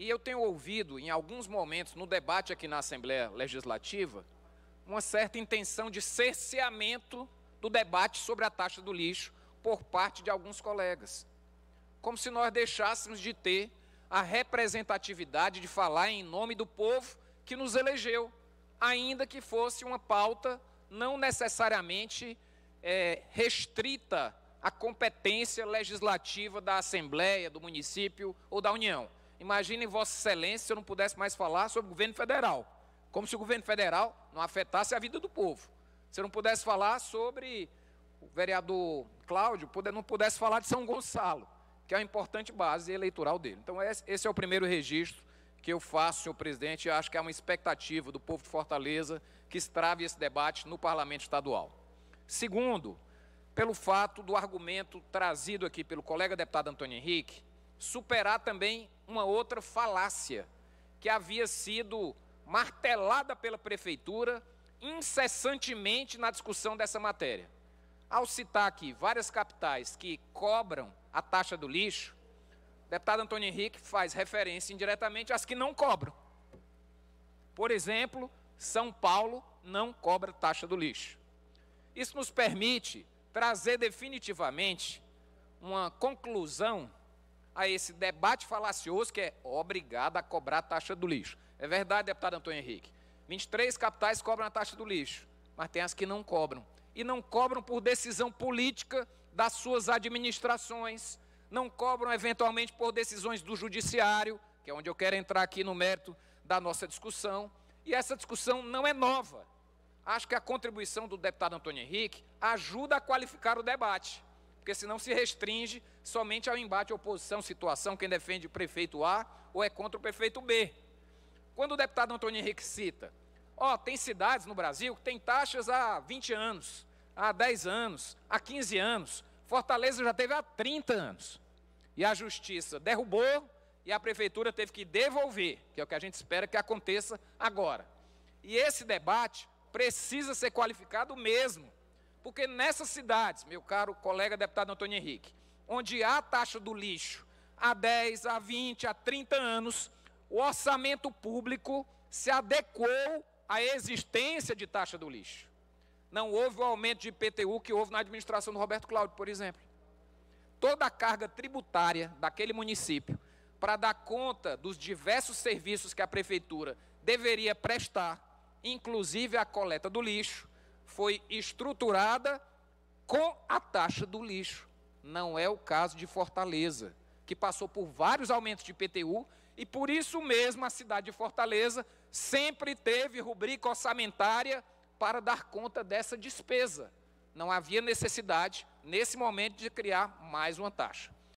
E eu tenho ouvido, em alguns momentos, no debate aqui na Assembleia Legislativa, uma certa intenção de cerceamento do debate sobre a taxa do lixo por parte de alguns colegas. Como se nós deixássemos de ter a representatividade de falar em nome do povo que nos elegeu, ainda que fosse uma pauta não necessariamente é, restrita à competência legislativa da Assembleia, do município ou da União Imagine Vossa Excelência se eu não pudesse mais falar sobre o governo federal. Como se o governo federal não afetasse a vida do povo. Se eu não pudesse falar sobre o vereador Cláudio, não pudesse falar de São Gonçalo, que é a importante base eleitoral dele. Então, esse é o primeiro registro que eu faço, senhor presidente, e acho que é uma expectativa do povo de Fortaleza que estrave esse debate no parlamento estadual. Segundo, pelo fato do argumento trazido aqui pelo colega deputado Antônio Henrique, superar também uma outra falácia que havia sido martelada pela prefeitura incessantemente na discussão dessa matéria. Ao citar aqui várias capitais que cobram a taxa do lixo, o deputado Antônio Henrique faz referência indiretamente às que não cobram. Por exemplo, São Paulo não cobra taxa do lixo. Isso nos permite trazer definitivamente uma conclusão a esse debate falacioso que é obrigado a cobrar a taxa do lixo. É verdade, deputado Antônio Henrique. 23 capitais cobram a taxa do lixo, mas tem as que não cobram. E não cobram por decisão política das suas administrações, não cobram eventualmente por decisões do judiciário, que é onde eu quero entrar aqui no mérito da nossa discussão. E essa discussão não é nova. Acho que a contribuição do deputado Antônio Henrique ajuda a qualificar o debate porque senão se restringe somente ao embate oposição, situação, quem defende o prefeito A ou é contra o prefeito B. Quando o deputado Antônio Henrique cita, ó, oh, tem cidades no Brasil que tem taxas há 20 anos, há 10 anos, há 15 anos, Fortaleza já teve há 30 anos. E a justiça derrubou e a prefeitura teve que devolver, que é o que a gente espera que aconteça agora. E esse debate precisa ser qualificado mesmo porque nessas cidades, meu caro colega deputado Antônio Henrique, onde há taxa do lixo há 10, há 20, há 30 anos, o orçamento público se adequou à existência de taxa do lixo. Não houve o aumento de IPTU que houve na administração do Roberto Cláudio, por exemplo. Toda a carga tributária daquele município para dar conta dos diversos serviços que a prefeitura deveria prestar, inclusive a coleta do lixo, foi estruturada com a taxa do lixo. Não é o caso de Fortaleza, que passou por vários aumentos de PTU e por isso mesmo a cidade de Fortaleza sempre teve rubrica orçamentária para dar conta dessa despesa. Não havia necessidade, nesse momento, de criar mais uma taxa.